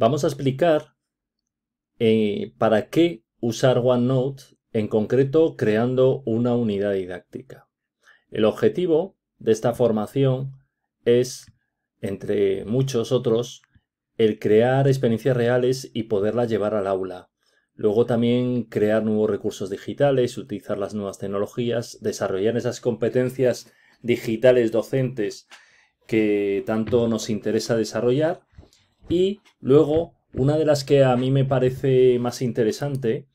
Vamos a explicar eh, para qué usar OneNote, en concreto creando una unidad didáctica. El objetivo de esta formación es, entre muchos otros, el crear experiencias reales y poderlas llevar al aula. Luego también crear nuevos recursos digitales, utilizar las nuevas tecnologías, desarrollar esas competencias digitales docentes que tanto nos interesa desarrollar y luego, una de las que a mí me parece más interesante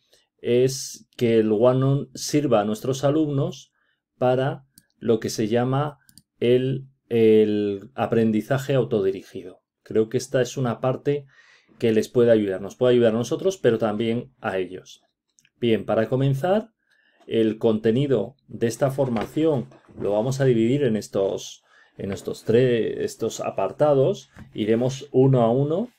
es que el OneOn sirva a nuestros alumnos para lo que se llama el, el aprendizaje autodirigido. Creo que esta es una parte que les puede ayudar. Nos puede ayudar a nosotros, pero también a ellos. Bien, para comenzar, el contenido de esta formación lo vamos a dividir en estos en estos tres estos apartados iremos uno a uno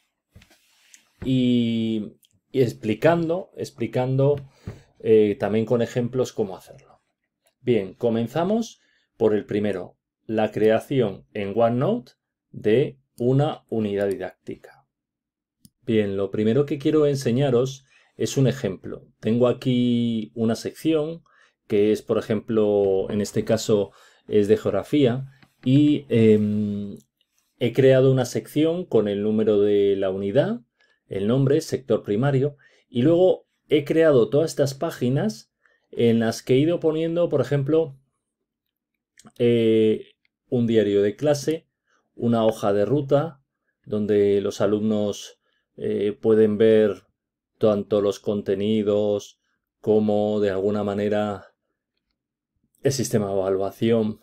y, explicando explicando eh, también con ejemplos cómo hacerlo bien comenzamos por el primero la creación en OneNote de una unidad didáctica bien lo primero que quiero enseñaros es un ejemplo tengo aquí una sección que es por ejemplo en este caso es de geografía y em, he creado una sección con el número de la unidad, el nombre, sector primario, y luego he creado todas estas páginas en las que he ido poniendo, por ejemplo, eh, un diario de clase, una hoja de ruta, donde los alumnos eh, pueden ver tanto los contenidos como de alguna manera el sistema de evaluación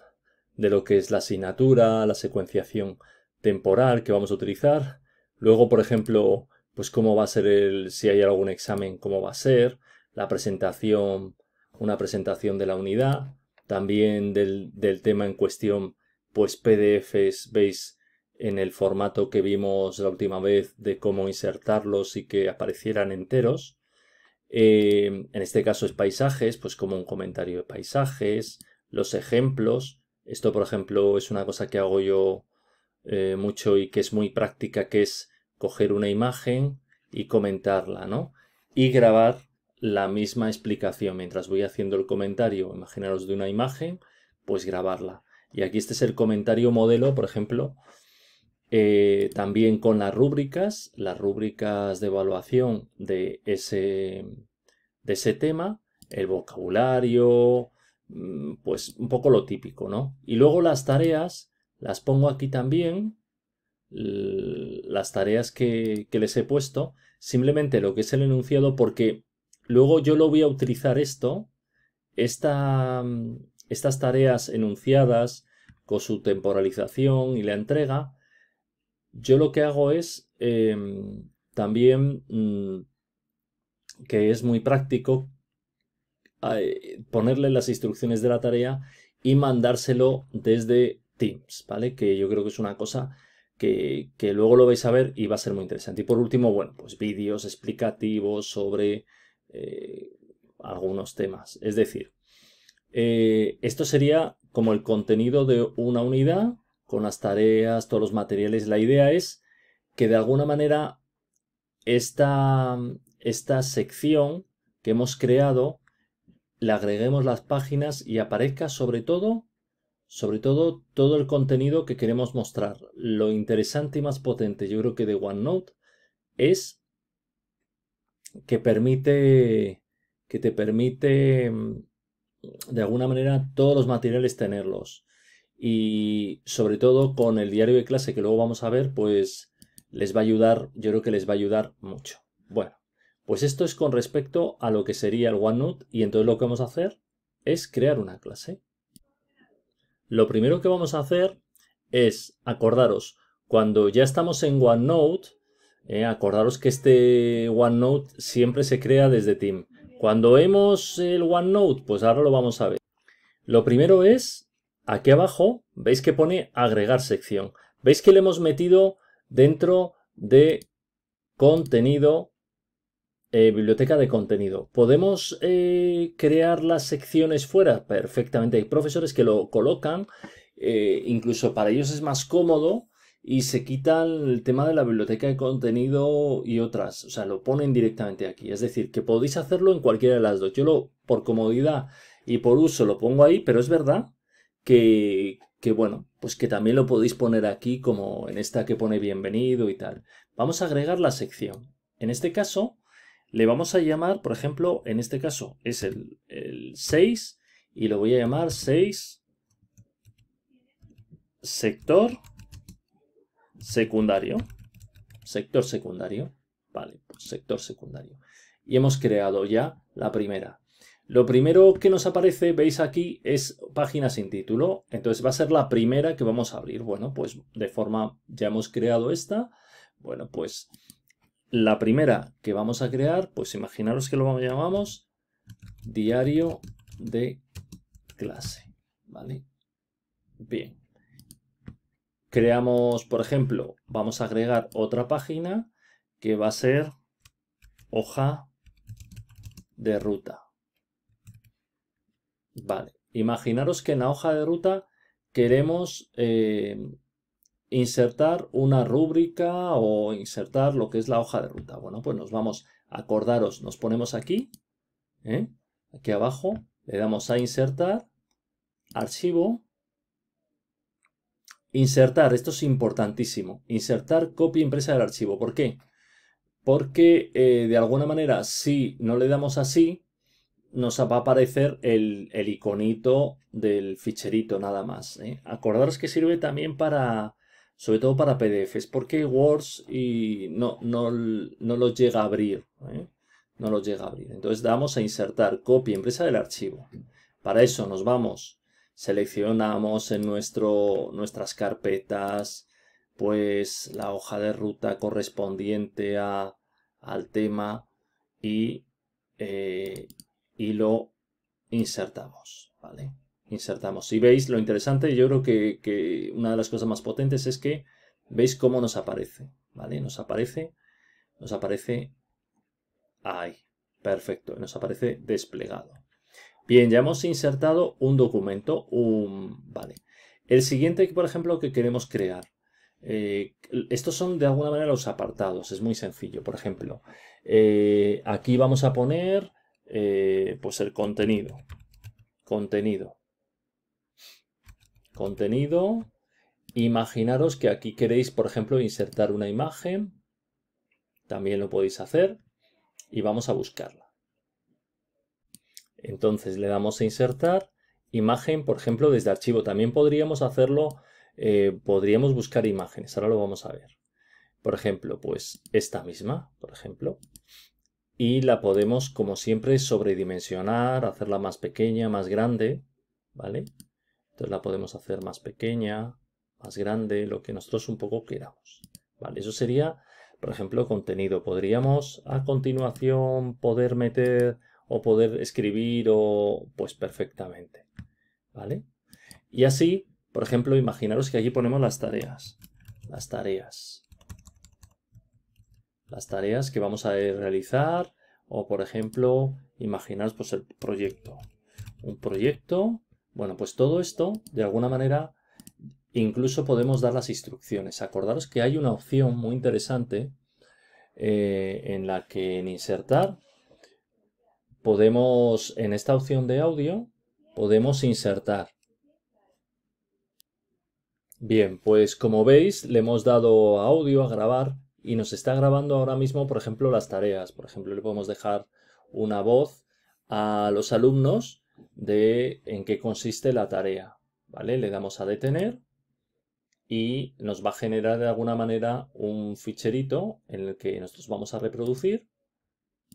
de lo que es la asignatura, la secuenciación temporal que vamos a utilizar. Luego, por ejemplo, pues cómo va a ser el, si hay algún examen, cómo va a ser, la presentación, una presentación de la unidad, también del, tema en cuestión, pues PDFs, veis en el formato que vimos la última vez de cómo insertarlos y que aparecieran enteros. Eh, en este caso es paisajes, pues como un comentario de paisajes, los ejemplos, esto, por ejemplo, es una cosa que hago yo eh, mucho y que es muy práctica, que es coger una imagen y comentarla, ¿no? Y grabar la misma explicación. Mientras voy haciendo el comentario, imaginaros de una imagen, pues grabarla. Y aquí este es el comentario modelo, por ejemplo, eh, también con las rúbricas, las rúbricas de evaluación de ese, de ese tema, el vocabulario, Mm, pues un poco lo típico, ¿no? Y luego las tareas las pongo aquí también, las tareas que, les he puesto, simplemente lo que es el enunciado, porque luego yo lo voy a utilizar esto, estas tareas enunciadas con su temporalización y la entrega, yo lo que hago es em, también mm, que es muy práctico ponerle las instrucciones de la tarea y mandárselo desde Teams, ¿vale? Que yo creo que es una cosa que, luego lo vais a ver y va a ser muy interesante. Y por último, bueno, pues vídeos explicativos sobre eh, algunos temas. Es decir, eh, esto sería como el contenido de una unidad con las tareas, todos los materiales. La idea es que de alguna manera esta sección que hemos creado le agreguemos las páginas y aparezca sobre todo, sobre todo, todo el contenido que queremos mostrar. Lo interesante y más potente, yo creo que de OneNote, es que permite, que te permite, mm, de alguna manera, todos los materiales tenerlos. Y sobre todo con el diario de clase que luego vamos a ver, pues les va a ayudar, yo creo que les va a ayudar mucho. Bueno. Pues esto es con respecto a lo que sería el OneNote y entonces lo que vamos a hacer es crear una clase. Lo primero que vamos a hacer es acordaros, cuando ya estamos en OneNote, eh, acordaros que este OneNote siempre se crea desde Team. Cuando vemos el OneNote, pues ahora lo vamos a ver. Lo primero es, aquí abajo, veis que pone agregar sección. Veis que le hemos metido dentro de contenido eh, biblioteca de contenido. ¿Podemos eh, crear las secciones fuera? Perfectamente. Hay profesores que lo colocan. Eh, incluso para ellos es más cómodo y se quitan el tema de la biblioteca de contenido y otras. O sea, lo ponen directamente aquí. Es decir, que podéis hacerlo en cualquiera de las dos. Yo lo, por comodidad y por uso, lo pongo ahí, pero es verdad que, que bueno, pues que también lo podéis poner aquí como en esta que pone bienvenido y tal. Vamos a agregar la sección. En este caso, le vamos a llamar, por ejemplo, en este caso es el, 6 y lo voy a llamar 6 sector secundario. Sector secundario. Vale, pues sector secundario. Y hemos creado ya la primera. Lo primero que nos aparece, veis aquí, es página sin título. Entonces va a ser la primera que vamos a abrir. Bueno, pues de forma ya hemos creado esta. Bueno, pues la primera que vamos a crear, pues imaginaros que lo llamamos diario de clase, ¿vale? Bien. Creamos, por ejemplo, vamos a agregar otra página que va a ser hoja de ruta. Vale, imaginaros que en la hoja de ruta queremos eh, insertar una rúbrica o insertar lo que es la hoja de ruta. Bueno, pues nos vamos, acordaros, nos ponemos aquí, ¿eh? aquí abajo, le damos a insertar, archivo, insertar, esto es importantísimo, insertar copia impresa del archivo. ¿Por qué? Porque eh, de alguna manera si no le damos así, nos va a aparecer el, el iconito del ficherito nada más. ¿eh? Acordaros que sirve también para sobre todo para PDFs, porque Words y no, no, los llega a abrir. ¿eh? No los llega a abrir. Entonces damos a insertar copia empresa del archivo. Para eso nos vamos, seleccionamos en nuestro, nuestras carpetas, pues la hoja de ruta correspondiente al tema y, eh, y lo insertamos. ¿vale? insertamos. Si veis lo interesante, yo creo que, una de las cosas más potentes es que veis cómo nos aparece, ¿vale? Nos aparece, nos aparece ahí, perfecto, nos aparece desplegado. Bien, ya hemos insertado un documento, un, vale. El siguiente, por ejemplo, que queremos crear. Eh, estos son de alguna manera los apartados, es muy sencillo. Por ejemplo, eh, aquí vamos a poner eh, pues el contenido. Contenido contenido. Imaginaros que aquí queréis, por ejemplo, insertar una imagen. También lo podéis hacer. Y vamos a buscarla. Entonces le damos a insertar imagen, por ejemplo, desde archivo. También podríamos hacerlo, eh, podríamos buscar imágenes. Ahora lo vamos a ver. Por ejemplo, pues esta misma, por ejemplo. Y la podemos, como siempre, sobredimensionar, hacerla más pequeña, más grande. ¿Vale? Entonces la podemos hacer más pequeña, más grande, lo que nosotros un poco queramos. Vale, eso sería, por ejemplo, contenido. Podríamos a continuación poder meter o poder escribir o pues perfectamente. ¿Vale? Y así, por ejemplo, imaginaros que aquí ponemos las tareas. Las tareas. Las tareas que vamos a realizar o, por ejemplo, imaginaros pues el proyecto. Un proyecto bueno, pues todo esto, de alguna manera, incluso podemos dar las instrucciones. Acordaros que hay una opción muy interesante eh, en la que en insertar podemos, en esta opción de audio, podemos insertar. Bien, pues como veis, le hemos dado audio, a grabar, y nos está grabando ahora mismo, por ejemplo, las tareas. Por ejemplo, le podemos dejar una voz a los alumnos de en qué consiste la tarea. ¿Vale? Le damos a detener y nos va a generar de alguna manera un ficherito en el que nosotros vamos a reproducir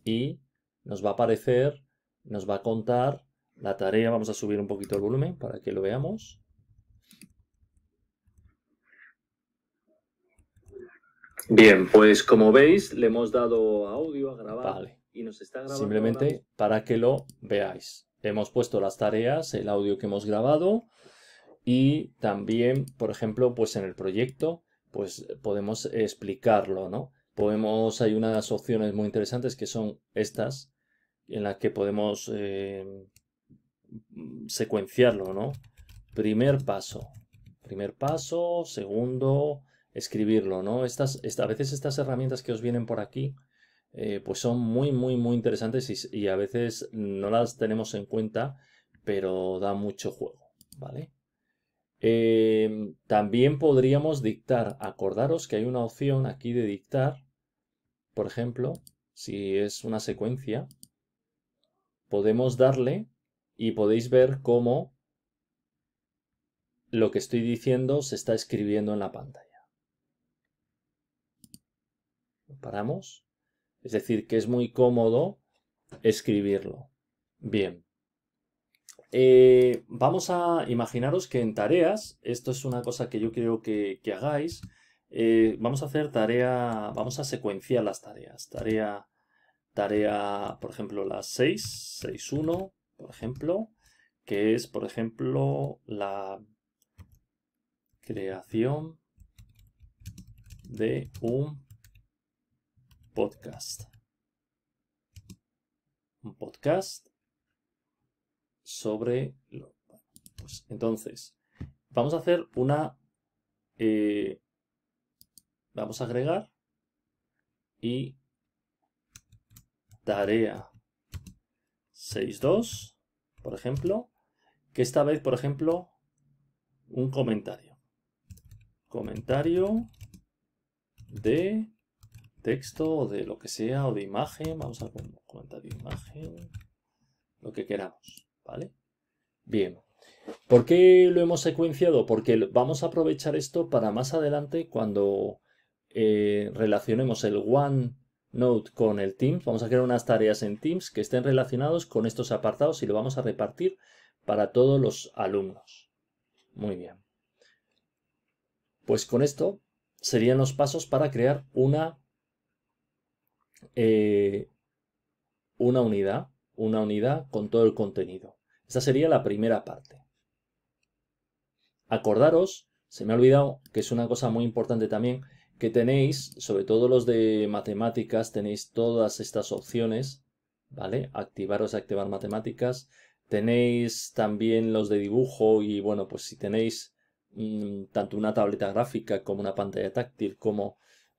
y nos va a aparecer, nos va a contar la tarea. Vamos a subir un poquito el volumen para que lo veamos. Bien, pues como veis, le hemos dado audio a grabar y nos está grabando. Simplemente para que lo veáis hemos puesto las tareas, el audio que hemos grabado y también, por ejemplo, pues en el proyecto, pues podemos explicarlo, ¿no? Podemos, hay unas opciones muy interesantes que son estas, en las que podemos eh, secuenciarlo, ¿no? Primer paso, primer paso, segundo, escribirlo, ¿no? Estas, a veces estas herramientas que os vienen por aquí, eh, pues son muy, muy, muy interesantes y, a veces no las tenemos en cuenta, pero da mucho juego, ¿vale? Em, también podríamos dictar, acordaros que hay una opción aquí de dictar, por ejemplo, si es una secuencia, podemos darle y podéis ver cómo lo que estoy diciendo se está escribiendo en la pantalla. Paramos. Es decir, que es muy cómodo escribirlo. Bien. Eh, vamos a imaginaros que en tareas, esto es una cosa que yo creo que, hagáis, eh, vamos a hacer tarea, vamos a secuenciar las tareas. Tarea, tarea, por ejemplo, la 6, 6, 1, por ejemplo, que es, por ejemplo, la creación de un podcast. Un podcast sobre... Lo... Pues entonces, vamos a hacer una... Eh, vamos a agregar y tarea 6.2, por ejemplo, que esta vez, por ejemplo, un comentario. Comentario de texto o de lo que sea o de imagen. Vamos a poner cuenta de imagen. Lo que queramos, ¿vale? Bien. ¿Por qué lo hemos secuenciado? Porque vamos a aprovechar esto para más adelante cuando eh, relacionemos el OneNote con el Teams. Vamos a crear unas tareas en Teams que estén relacionados con estos apartados y lo vamos a repartir para todos los alumnos. Muy bien. Pues con esto serían los pasos para crear una eh, una unidad, una unidad con todo el contenido. Esa sería la primera parte. Acordaros, se me ha olvidado que es una cosa muy importante también, que tenéis, sobre todo los de matemáticas, tenéis todas estas opciones, ¿vale? Activaros, activar matemáticas. Tenéis también los de dibujo y bueno, pues si tenéis mm, tanto una tableta gráfica como una pantalla táctil, como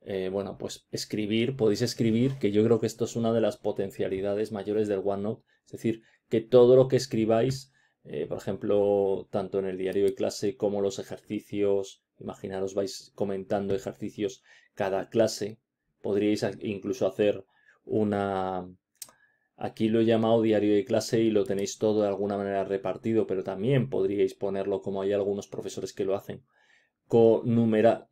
eh, bueno, pues escribir, podéis escribir, que yo creo que esto es una de las potencialidades mayores del OneNote, es decir, que todo lo que escribáis, eh, por ejemplo, tanto en el diario de clase como los ejercicios, imaginaros vais comentando ejercicios cada clase, podríais incluso hacer una... Aquí lo he llamado diario de clase y lo tenéis todo de alguna manera repartido, pero también podríais ponerlo como hay algunos profesores que lo hacen, con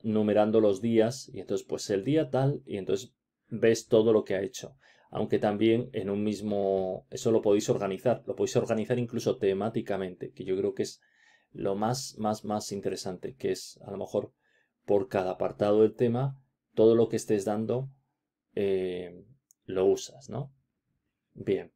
numerando los días y entonces pues el día tal y entonces ves todo lo que ha hecho. Aunque también en un mismo, eso lo podéis organizar, lo podéis organizar incluso temáticamente, que yo creo que es lo más, más, más interesante, que es a lo mejor por cada apartado del tema, todo lo que estés dando eh, lo usas, ¿no? Bien.